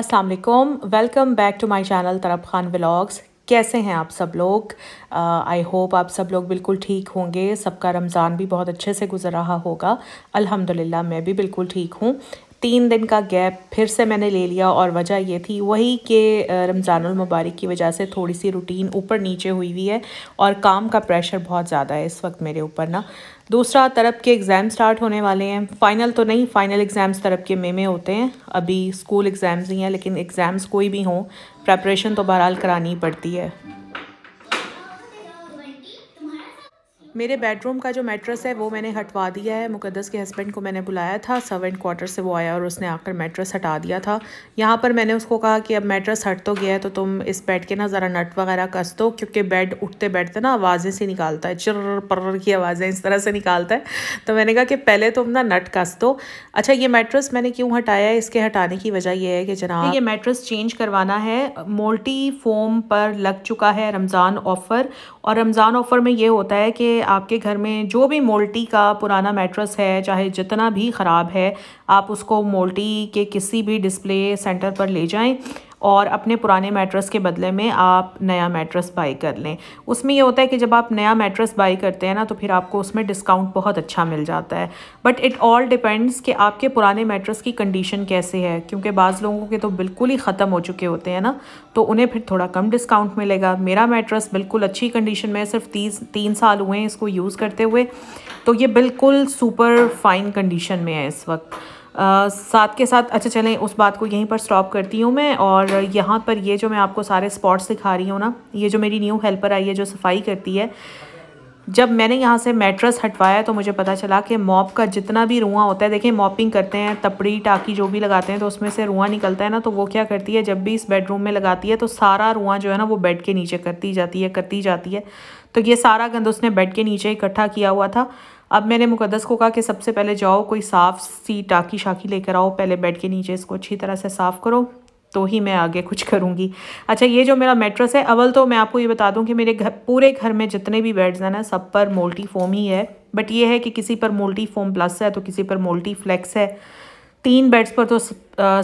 अस्सलाम वालेकुम welcome back to my channel Tarab Khan vlogs कैसे हैं आप सब लोग आई uh, होप आप सब लोग बिल्कुल ठीक होंगे सबका रमज़ान भी बहुत अच्छे से गुजर रहा होगा अल्हम्दुलिल्लाह मैं भी बिल्कुल ठीक हूँ तीन दिन का गैप फिर से मैंने ले लिया और वजह ये थी वही कि रमज़ानमबारक की वजह से थोड़ी सी रूटीन ऊपर नीचे हुई हुई है और काम का प्रेशर बहुत ज़्यादा है इस वक्त मेरे ऊपर ना दूसरा तरफ के एग्ज़ाम स्टार्ट होने वाले हैं फ़ाइनल तो नहीं फ़ाइनल एग्ज़ाम्स तरफ के मे में होते हैं अभी स्कूल एग्ज़ाम्स ही हैं लेकिन एग्ज़ाम्स कोई भी हों प्रप्रेशन तो बहरहाल करानी पड़ती है मेरे बेडरूम का जो मेट्रस है वो मैंने हटवा दिया है मुकदस के हस्बैंड को मैंने बुलाया था सर्वेंट क्वार्टर से वो आया और उसने आकर मेट्रस हटा दिया था यहाँ पर मैंने उसको कहा कि अब मेट्रस हट तो गया है तो तुम इस बेड के ना ज़रा नट वगैरह कस दो क्योंकि बेड उठते बैठते ना आवाज़ें से निकालता है चिर पर्र की आवाज़ें इस तरह से निकालता है तो मैंने कहा कि पहले तुम ना नट कस दो अच्छा ये मेट्रस मैंने क्यों हटाया है इसके हटाने की वजह यह है कि जना ये मेट्रस चेंज करवाना है मोल्टी फोम पर लग चुका है रमज़ान ऑफ़र और रमज़ान ऑफ़र में ये होता है कि आपके घर में जो भी मोल्टी का पुराना मेट्रस है चाहे जितना भी ख़राब है आप उसको मोल्टी के किसी भी डिस्प्ले सेंटर पर ले जाएं और अपने पुराने मेट्रस के बदले में आप नया मेट्रस बाई कर लें उसमें यह होता है कि जब आप नया मेट्रस बाई करते हैं ना तो फिर आपको उसमें डिस्काउंट बहुत अच्छा मिल जाता है बट इट ऑल डिपेंड्स कि आपके पुराने मेट्रस की कंडीशन कैसे है क्योंकि बाज़ लोगों के तो बिल्कुल ही ख़त्म हो चुके होते हैं ना तो उन्हें फिर थोड़ा कम डिस्काउंट मिलेगा मेरा मेट्रस बिल्कुल अच्छी कंडीशन में सिर्फ तीस तीन साल हुए हैं इसको यूज़ करते हुए तो ये बिल्कुल सुपर फाइन कंडीशन में है इस वक्त आ, साथ के साथ अच्छा चलें उस बात को यहीं पर स्टॉप करती हूँ मैं और यहाँ पर ये जो मैं आपको सारे स्पॉट्स दिखा रही हूँ ना ये जो मेरी न्यू हेल्पर आई है जो सफाई करती है जब मैंने यहाँ से मेट्रस हटवाया तो मुझे पता चला कि मॉप का जितना भी रुआ होता है देखिए मॉपिंग करते हैं तपड़ी टाकी जो भी लगाते हैं तो उसमें से रुआ निकलता है ना तो वो क्या करती है जब भी इस बेडरूम में लगाती है तो सारा रुआ जो है ना वो बेड के नीचे करती जाती है करती जाती है तो ये सारा गंद उसने बेड के नीचे इकट्ठा किया हुआ था अब मैंने मुकदस को कहा कि सबसे पहले जाओ कोई साफ़ सी टाकी शाकी लेकर आओ पहले बेड के नीचे इसको अच्छी तरह से साफ़ करो तो ही मैं आगे कुछ करूँगी अच्छा ये जो मेरा मेट्रस है अवल तो मैं आपको ये बता दूँ कि मेरे घर पूरे घर में जितने भी बेड्स हैं ना सब पर मोल्टी फोम ही है बट ये है कि किसी पर मोल्टी फोम प्लस है तो किसी पर मोल्टी फ्लैक्स है तीन बेड्स पर तो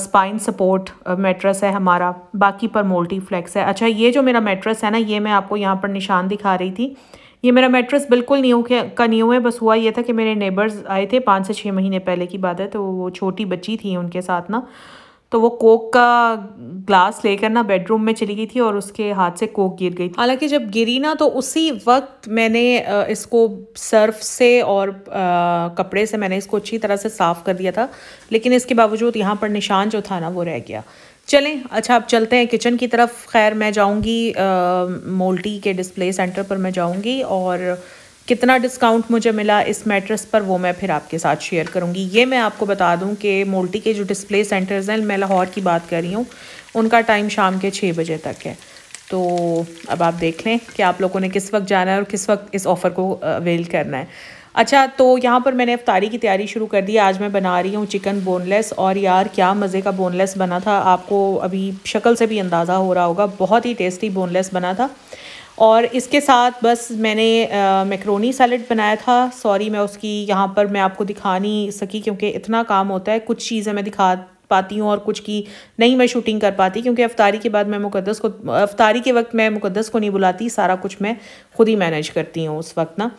स्पाइन सपोर्ट मेट्रस है हमारा बाकी पर मोल्टी फ्लैक्स है अच्छा ये जो मेरा मेट्रस है ना ये मैं आपको यहाँ पर निशान दिखा रही थी ये मेरा मेट्रस बिल्कुल न्यू का न्यू है बस हुआ ये था कि मेरे नेबर्स आए थे पाँच से छः महीने पहले की बात है तो वो छोटी बच्ची थी उनके साथ ना तो वो कोक का ग्लास लेकर ना बेडरूम में चली गई थी और उसके हाथ से कोक गिर गई हालांकि जब गिरी ना तो उसी वक्त मैंने इसको सर्फ से और कपड़े से मैंने इसको अच्छी तरह से साफ़ कर दिया था लेकिन इसके बावजूद यहाँ पर निशान जो था ना वो रह गया चलें अच्छा अब चलते हैं किचन की तरफ खैर मैं जाऊँगी मोल्टी के डिस्प्ले सेंटर पर मैं जाऊँगी और कितना डिस्काउंट मुझे मिला इस मैट्रेस पर वो मैं फिर आपके साथ शेयर करूँगी ये मैं आपको बता दूँ कि मोल्टी के जो डिस्प्ले सेंटर्स हैं मैं लाहौर की बात कर रही हूँ उनका टाइम शाम के छः बजे तक है तो अब आप देख लें कि आप लोगों ने किस वक्त जाना है और किस वक्त इस ऑफ़र को अवेल करना है अच्छा तो यहाँ पर मैंने अफ्तारी की तैयारी शुरू कर दी आज मैं बना रही हूँ चिकन बोनलेस और यार क्या मज़े का बोनलेस बना था आपको अभी शक्ल से भी अंदाज़ा हो रहा होगा बहुत ही टेस्टी बोनलेस बना था और इसके साथ बस मैंने मैक्रोनी सैलड बनाया था सॉरी मैं उसकी यहाँ पर मैं आपको दिखा नहीं सकी क्योंकि इतना काम होता है कुछ चीज़ें मैं दिखा पाती हूँ और कुछ की नहीं मैं शूटिंग कर पाती क्योंकि अफ्तारी के बाद मैं मुकदस को अफ्तारी के वक्त मैं मुकदस को नहीं बुलाती सारा कुछ मैं खुद ही मैनेज करती हूँ उस वक्त ना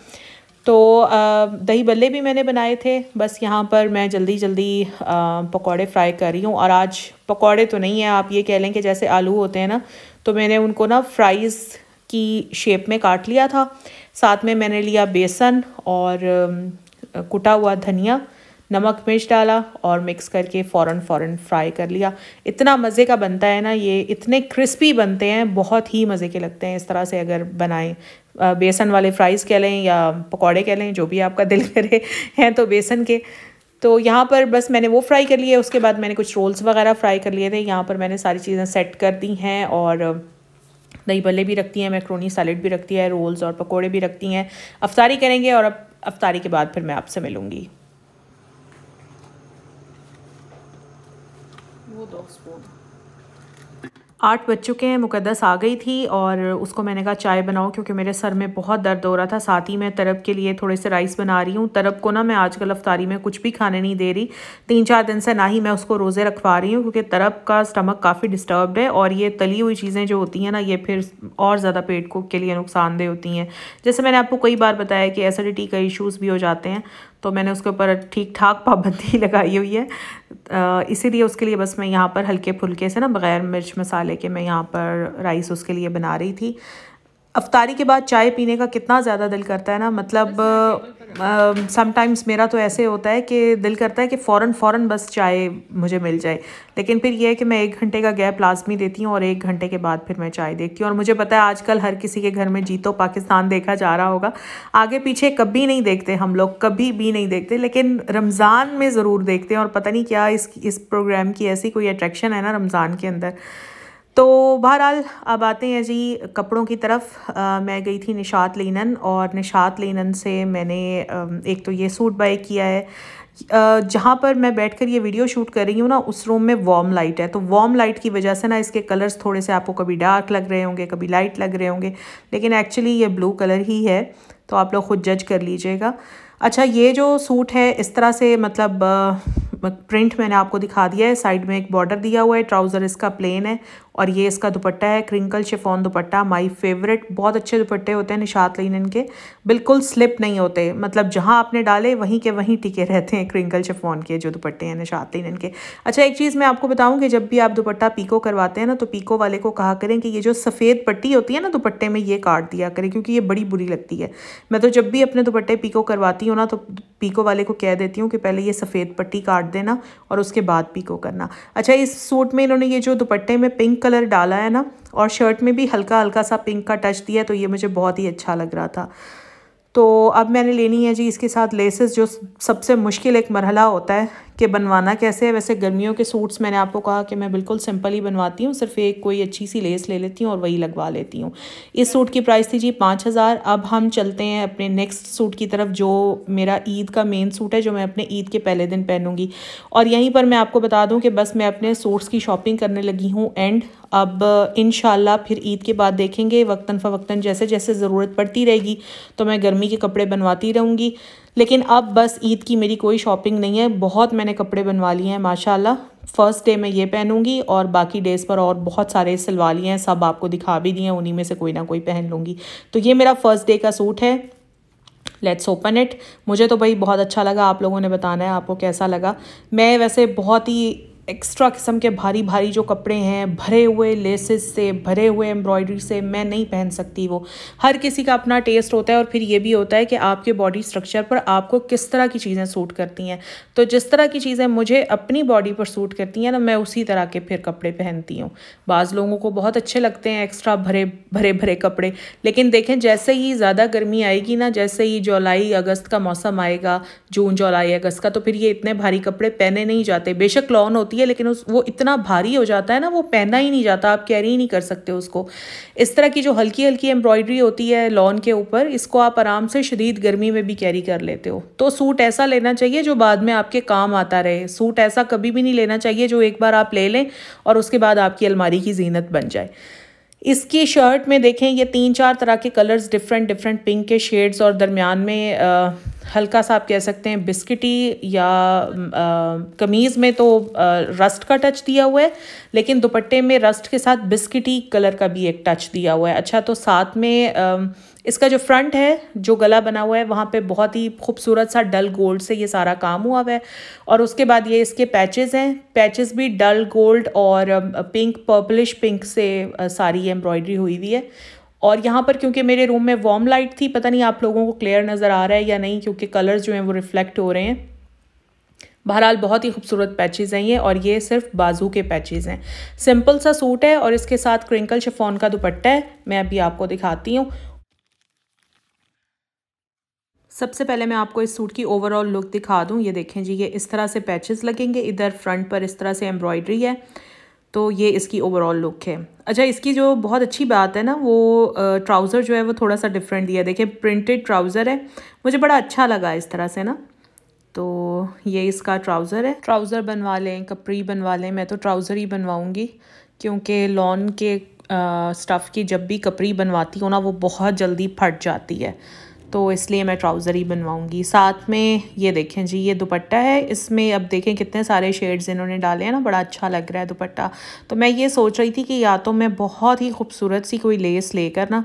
तो दही बल्ले भी मैंने बनाए थे बस यहाँ पर मैं जल्दी जल्दी पकौड़े फ्राई कर रही हूँ और आज पकौड़े तो नहीं है आप ये कह लें कि जैसे आलू होते हैं ना तो मैंने उनको ना फ्राइज़ की शेप में काट लिया था साथ में मैंने लिया बेसन और कुटा हुआ धनिया नमक मिर्च डाला और मिक्स करके फ़ौरन फ़ौरन फ्राई कर लिया इतना मज़े का बनता है ना ये इतने क्रिस्पी बनते हैं बहुत ही मज़े के लगते हैं इस तरह से अगर बनाएं बेसन वाले फ्राइज़ कह लें या पकौड़े कह लें जो भी आपका दिल करे हैं तो बेसन के तो यहाँ पर बस मैंने वो फ्राई कर लिए उसके बाद मैंने कुछ रोल्स वगैरह फ्राई कर लिए थे यहाँ पर मैंने सारी चीज़ें सेट कर दी हैं और दही भले भी रखती हैं मैक्रोनी सैलड भी रखती है रोल्स और पकौड़े भी रखती हैं अफ्तारी करेंगे और अब अफ्तारी के बाद फिर मैं आपसे मिलूँगी वो दो स्पून आठ बज चुके हैं मुकदस आ गई थी और उसको मैंने कहा चाय बनाओ क्योंकि मेरे सर में बहुत दर्द हो रहा था साथ ही मैं तरब के लिए थोड़े से राइस बना रही हूँ तरब को ना मैं आजकल अफ्तारी में कुछ भी खाने नहीं दे रही तीन चार दिन से ना ही मैं उसको रोज़े रखवा रही हूँ क्योंकि तरब का स्टमक काफ़ी डिस्टर्ब है और ये तली हुई चीज़ें जो होती हैं ना ये फिर और ज़्यादा पेट को के लिए नुकसानदेह होती हैं जैसे मैंने आपको कई बार बताया कि एसिडिटी का इशूज़ भी हो जाते हैं तो मैंने उसके ऊपर ठीक ठाक पाबंदी लगाई हुई है इसीलिए उसके लिए बस मैं यहाँ पर हल्के फुलके से ना बग़ैर मिर्च मसाले के मैं यहाँ पर राइस उसके लिए बना रही थी अफ्तारी के बाद चाय पीने का कितना ज़्यादा दिल करता है ना मतलब समटाइम्स मेरा तो ऐसे होता है कि दिल करता है कि फ़ौरन फ़ौरन बस चाय मुझे मिल जाए लेकिन फिर यह है कि मैं एक घंटे का गैप लाजमी देती हूँ और एक घंटे के बाद फिर मैं चाय देखती हूँ और मुझे पता है आजकल हर किसी के घर में जीतो पाकिस्तान देखा जा रहा होगा आगे पीछे कभी नहीं देखते हम लोग कभी भी नहीं देखते लेकिन रमज़ान में ज़रूर देखते हैं और पता नहीं क्या इस इस प्रोग्राम की ऐसी कोई अट्रैक्शन है ना रमज़ान के अंदर तो बहरहाल अब आते हैं जी कपड़ों की तरफ आ, मैं गई थी निशात लेनन और निशात लेनन से मैंने एक तो ये सूट बाय किया है जहाँ पर मैं बैठकर ये वीडियो शूट कर रही हूँ ना उस रूम में वार्म लाइट है तो वार्म लाइट की वजह से ना इसके कलर्स थोड़े से आपको कभी डार्क लग रहे होंगे कभी लाइट लग रहे होंगे लेकिन एक्चुअली ये ब्लू कलर ही है तो आप लोग खुद जज कर लीजिएगा अच्छा ये जो सूट है इस तरह से मतलब प्रिंट मैंने आपको दिखा दिया है साइड में एक बॉर्डर दिया हुआ है ट्राउज़र इसका प्लेन है और ये इसका दुपट्टा है crinkle chiffon dupatta my favourite बहुत अच्छे दुपट्टे होते हैं निशात लिनन के बिल्कुल स्लिप नहीं होते मतलब जहाँ आपने डाले वहीं के वहीं टिके रहते हैं क्रिंकल शिफॉन के जो दुपट्टे हैं निशात लिनन के अच्छा एक चीज़ मैं आपको बताऊँ कि जब भी आप दुपट्टा पीको करवाते हैं ना तो पीको वाले को कहा करें कि ये जो सफ़ेद पट्टी होती है ना दुपट्टे में ये काट दिया करें क्योंकि ये बड़ी बुरी लगती है मैं तो जब भी अपने दुपट्टे पीको करवाती हूँ ना तो पीको वाले को कह देती हूँ कि पहले ये सफ़ेद पट्टी काट देना और उसके बाद पीको करना अच्छा इस सूट में इन्होंने ये जो दुपट्टे में पिंक कलर डाला है ना और शर्ट में भी हल्का हल्का सा पिंक का टच दिया तो ये मुझे बहुत ही अच्छा लग रहा था तो अब मैंने लेनी है जी इसके साथ लेसेस जो सबसे मुश्किल एक मरहला होता है कि बनवाना कैसे है वैसे गर्मियों के सूट्स मैंने आपको कहा कि मैं बिल्कुल सिंपल ही बनवाती हूँ सिर्फ एक कोई अच्छी सी लेस ले लेती हूँ और वही लगवा लेती हूँ इस सूट की प्राइस थी जी पाँच हज़ार अब हम चलते हैं अपने नेक्स्ट सूट की तरफ जो मेरा ईद का मेन सूट है जो मैं अपने ईद के पहले दिन पहनूंगी और यहीं पर मैं आपको बता दूँ कि बस मैं अपने सूट्स की शॉपिंग करने लगी हूँ एंड अब इन फिर ईद के बाद देखेंगे वक्ता फ़वक्ता जैसे जैसे ज़रूरत पड़ती रहेगी तो मैं गर्मी के कपड़े बनवाती रहूँगी लेकिन अब बस ईद की मेरी कोई शॉपिंग नहीं है बहुत मैंने कपड़े बनवा लिए हैं माशाल्लाह फ़र्स्ट डे मैं ये पहनूंगी और बाकी डेज़ पर और बहुत सारे सिलवा लिए हैं सब आपको दिखा भी दिए हैं उन्हीं में से कोई ना कोई पहन लूँगी तो ये मेरा फ़र्स्ट डे का सूट है लेट्स ओपन इट मुझे तो भाई बहुत अच्छा लगा आप लोगों ने बताना है आपको कैसा लगा मैं वैसे बहुत ही एक्स्ट्रा किस्म के भारी भारी जो कपड़े हैं भरे हुए लेसेस से भरे हुए एम्ब्रॉयडरी से मैं नहीं पहन सकती वो हर किसी का अपना टेस्ट होता है और फिर ये भी होता है कि आपके बॉडी स्ट्रक्चर पर आपको किस तरह की चीज़ें सूट करती हैं तो जिस तरह की चीज़ें मुझे अपनी बॉडी पर सूट करती हैं ना मैं उसी तरह के फिर कपड़े पहनती हूँ बाज़ लोगों को बहुत अच्छे लगते हैं एक्स्ट्रा भरे भरे भरे कपड़े लेकिन देखें जैसे ही ज़्यादा गर्मी आएगी ना जैसे ही जुलाई अगस्त का मौसम आएगा जून जुलाई अगस्त का तो फिर ये इतने भारी कपड़े पहने नहीं जाते बेशक लॉन होती है है लेकिन उस वो इतना भारी हो जाता है ना वो पहना ही नहीं जाता आप कैरी नहीं कर सकते उसको इस तरह की जो हल्की हल्की एम्ब्रॉयडरी होती है लॉन के ऊपर इसको आप आराम से शदीद गर्मी में भी कैरी कर लेते हो तो सूट ऐसा लेना चाहिए जो बाद में आपके काम आता रहे सूट ऐसा कभी भी नहीं लेना चाहिए जो एक बार आप ले लें और उसके बाद आपकी अलमारी की जीनत बन जाए इसकी शर्ट में देखें ये तीन चार तरह के कलर्स डिफरेंट डिफरेंट पिंक के शेड्स और दरमियान में आ, हल्का सा आप कह सकते हैं बिस्किटी या कमीज़ में तो आ, रस्ट का टच दिया हुआ है लेकिन दुपट्टे में रस्ट के साथ बिस्किटी कलर का भी एक टच दिया हुआ है अच्छा तो साथ में आ, इसका जो फ्रंट है जो गला बना हुआ है वहाँ पे बहुत ही खूबसूरत सा डल गोल्ड से ये सारा काम हुआ हुआ है और उसके बाद ये इसके पैचेस हैं पैचेस भी डल गोल्ड और पिंक पर्पलिश पिंक से सारी एम्ब्रॉयडरी हुई हुई है और यहाँ पर क्योंकि मेरे रूम में वार्म लाइट थी पता नहीं आप लोगों को क्लियर नज़र आ रहा है या नहीं क्योंकि कलर्स जो हैं वो रिफ्लेक्ट हो रहे हैं बहरहाल बहुत ही खूबसूरत पैचेज़ हैं ये और ये सिर्फ बाजू के पैचेज़ हैं सिंपल सा सूट है और इसके साथ क्रिंकल शिफोन का दुपट्टा है मैं अभी आपको दिखाती हूँ सबसे पहले मैं आपको इस सूट की ओवरऑल लुक दिखा दूँ ये देखें जी ये इस तरह से पैचेस लगेंगे इधर फ्रंट पर इस तरह से एम्ब्रॉयडरी है तो ये इसकी ओवरऑल लुक है अच्छा इसकी जो बहुत अच्छी बात है ना वो ट्राउज़र जो है वो थोड़ा सा डिफरेंट दिया देखिए प्रिंटेड ट्राउज़र है मुझे बड़ा अच्छा लगा इस तरह से ना तो ये इसका ट्राउज़र है ट्राउज़र बनवा लें कपड़ी बनवा लें मैं तो ट्राउज़र ही बनवाऊँगी क्योंकि लॉन के स्टफ़ की जब भी कपड़ी बनवाती हूँ ना वो बहुत जल्दी फट जाती है तो इसलिए मैं ट्राउज़र ही बनवाऊँगी साथ में ये देखें जी ये दुपट्टा है इसमें अब देखें कितने सारे शेड्स इन्होंने डाले हैं ना बड़ा अच्छा लग रहा है दुपट्टा तो मैं ये सोच रही थी कि या तो मैं बहुत ही खूबसूरत सी कोई लेस लेकर ना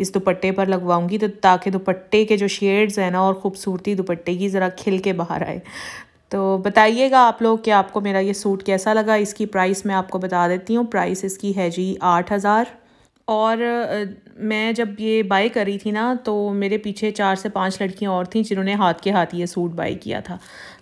इस दुपट्टे पर लगवाऊँगी तो ताकि दुपट्टे के जो शेड्स हैं ना और ख़ूबसूरती दुपट्टे की ज़रा खिल के बाहर आए तो बताइएगा आप लोग कि आपको मेरा ये सूट कैसा लगा इसकी प्राइस मैं आपको बता देती हूँ प्राइस इसकी है जी आठ हज़ार और मैं जब ये बाई रही थी ना तो मेरे पीछे चार से पांच लड़कियां और थीं जिन्होंने हाथ के हाथ ये सूट बाई किया था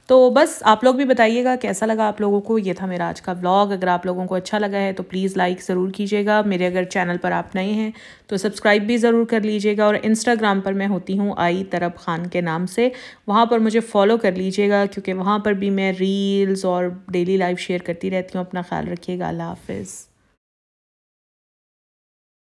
तो बस आप लोग भी बताइएगा कैसा लगा आप लोगों को ये था मेरा आज का ब्लॉग अगर आप लोगों को अच्छा लगा है तो प्लीज़ लाइक ज़रूर कीजिएगा मेरे अगर चैनल पर आप नए हैं तो सब्सक्राइब भी ज़रूर कर लीजिएगा और इंस्टाग्राम पर मैं होती हूँ आई तरब खान के नाम से वहाँ पर मुझे फॉलो कर लीजिएगा क्योंकि वहाँ पर भी मैं रील्स और डेली लाइफ शेयर करती रहती हूँ अपना ख्याल रखिएगा अल्लाह हाफिज़